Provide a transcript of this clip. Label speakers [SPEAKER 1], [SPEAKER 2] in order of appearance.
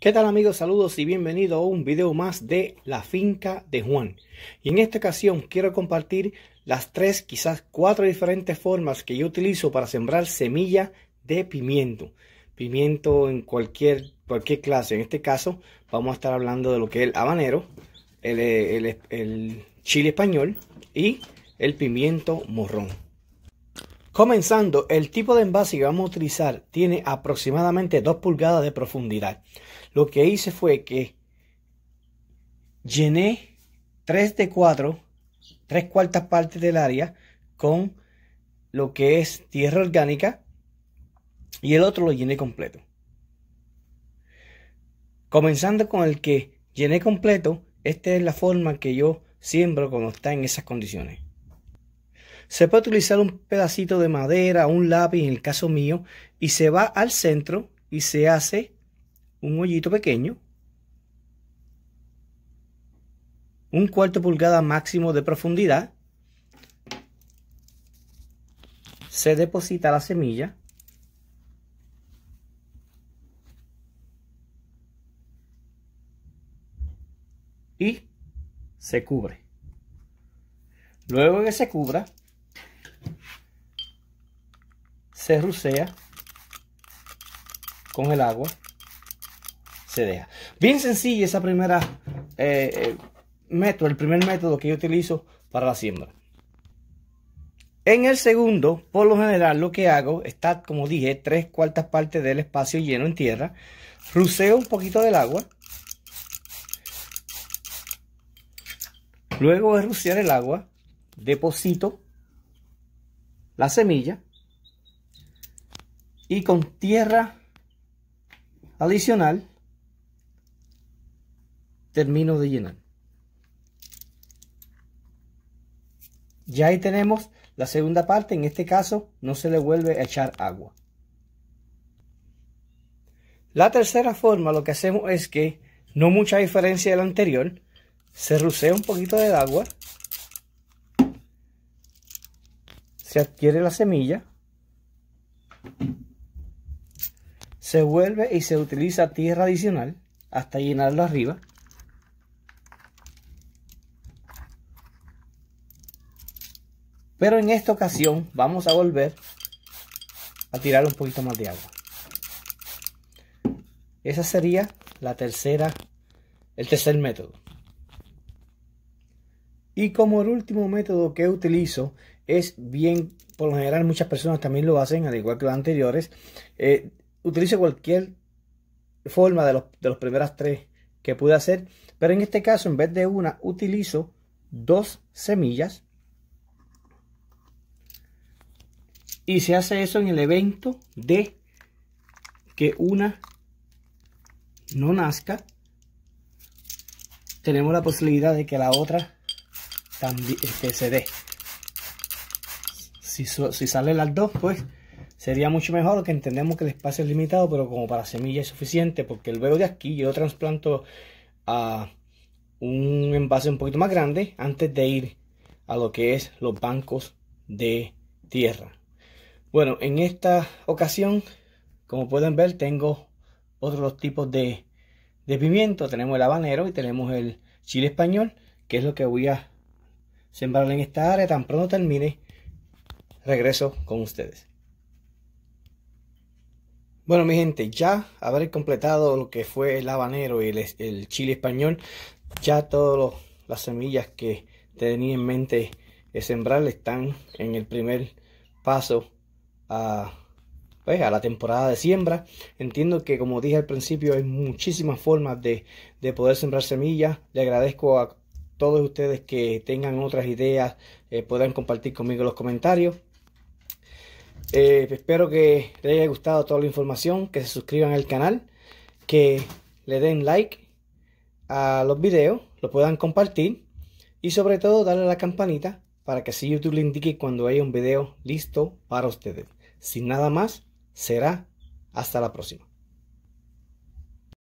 [SPEAKER 1] ¿Qué tal amigos? Saludos y bienvenidos a un video más de La Finca de Juan. Y en esta ocasión quiero compartir las tres, quizás cuatro diferentes formas que yo utilizo para sembrar semilla de pimiento. Pimiento en cualquier, cualquier clase. En este caso vamos a estar hablando de lo que es el habanero, el, el chile español y el pimiento morrón. Comenzando, el tipo de envase que vamos a utilizar tiene aproximadamente 2 pulgadas de profundidad. Lo que hice fue que llené 3 de 4, 3 cuartas partes del área con lo que es tierra orgánica y el otro lo llené completo. Comenzando con el que llené completo, esta es la forma que yo siembro cuando está en esas condiciones. Se puede utilizar un pedacito de madera, un lápiz, en el caso mío, y se va al centro y se hace un hoyito pequeño, un cuarto pulgada máximo de profundidad. Se deposita la semilla. Y se cubre. Luego que se cubra, se rusea con el agua, se deja. Bien sencilla esa primera eh, eh, método, el primer método que yo utilizo para la siembra. En el segundo, por lo general, lo que hago está, como dije, tres cuartas partes del espacio lleno en tierra. Ruseo un poquito del agua. Luego de rusear el agua, deposito la semilla y con tierra adicional termino de llenar ya ahí tenemos la segunda parte en este caso no se le vuelve a echar agua la tercera forma lo que hacemos es que no mucha diferencia de la anterior se rusea un poquito de agua se adquiere la semilla se vuelve y se utiliza tierra adicional hasta llenarlo arriba. Pero en esta ocasión vamos a volver a tirar un poquito más de agua. Esa sería la tercera, el tercer método. Y como el último método que utilizo es bien, por lo general muchas personas también lo hacen, al igual que los anteriores, eh, utilice cualquier forma de, los, de las primeras tres que pude hacer. Pero en este caso, en vez de una, utilizo dos semillas. Y se hace eso en el evento de que una no nazca. Tenemos la posibilidad de que la otra también este, se dé. Si, si salen las dos, pues Sería mucho mejor que entendemos que el espacio es limitado, pero como para semilla es suficiente, porque el veo de aquí yo trasplanto a un envase un poquito más grande antes de ir a lo que es los bancos de tierra. Bueno, en esta ocasión, como pueden ver, tengo otros tipos de, de pimiento. Tenemos el habanero y tenemos el chile español, que es lo que voy a sembrar en esta área. Tan pronto termine, regreso con ustedes. Bueno, mi gente, ya haber completado lo que fue el habanero y el, chile español, ya todas las semillas que tenía en mente sembrar están en el primer paso a, pues, a la temporada de siembra. Entiendo que, como dije al principio, hay muchísimas formas de, poder sembrar semillas. Le agradezco a todos ustedes que tengan otras ideas, eh, puedan compartir conmigo los comentarios. Eh, espero que les haya gustado toda la información, que se suscriban al canal, que le den like a los videos, lo puedan compartir y sobre todo darle a la campanita para que así YouTube le indique cuando haya un video listo para ustedes. Sin nada más, será hasta la próxima.